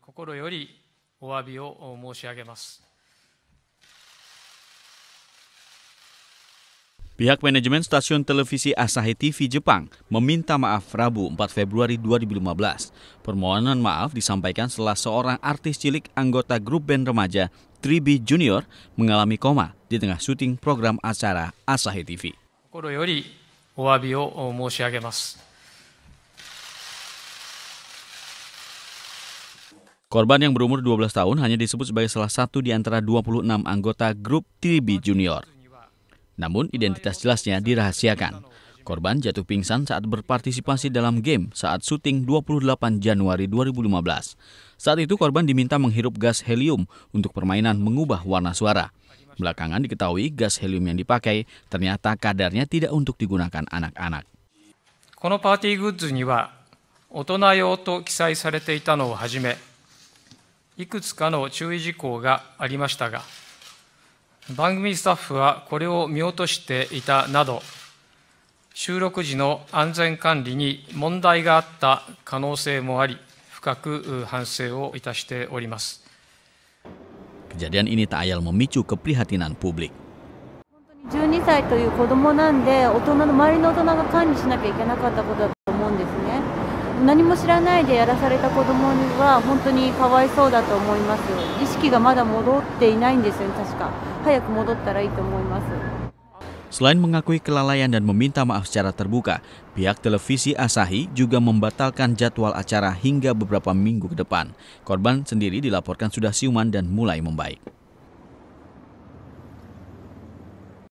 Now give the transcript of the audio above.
心よりお詫びを申し上げます。Pihak manajemen stasiun televisi Asahi TV Jepang meminta maaf Rabu 4 Februari 2015. Permohonan maaf disampaikan setelah seorang artis cilik anggota grup band remaja 3B Junior mengalami koma di tengah syuting program acara Asahi TV. Korban yang berumur 12 tahun hanya disebut sebagai salah satu di antara 26 anggota grup TB Junior. Namun identitas jelasnya dirahasiakan. Korban jatuh pingsan saat berpartisipasi dalam game saat syuting 28 Januari 2015. Saat itu korban diminta menghirup gas helium untuk permainan mengubah warna suara. Belakangan diketahui gas helium yang dipakai ternyata kadarnya tidak untuk digunakan anak-anak. -anak. いくつかの注意事項がありましたが、番組スタッフはこれを見落としていたなど、収録時の安全管理に問題があった可能性もあり、深く反省をいたしております。Kejadian ini tak ayal memicu keprihatinan publik. 12歳という子供なんで、大人の周りの大人が管理しなきゃいけなかったことだと思うんですね。Selain mengakui kelalaian dan meminta maaf secara terbuka, pihak televisi Asahi juga membatalkan jadwal acara hingga beberapa minggu ke depan. Korban sendiri dilaporkan sudah siuman dan mulai membaik.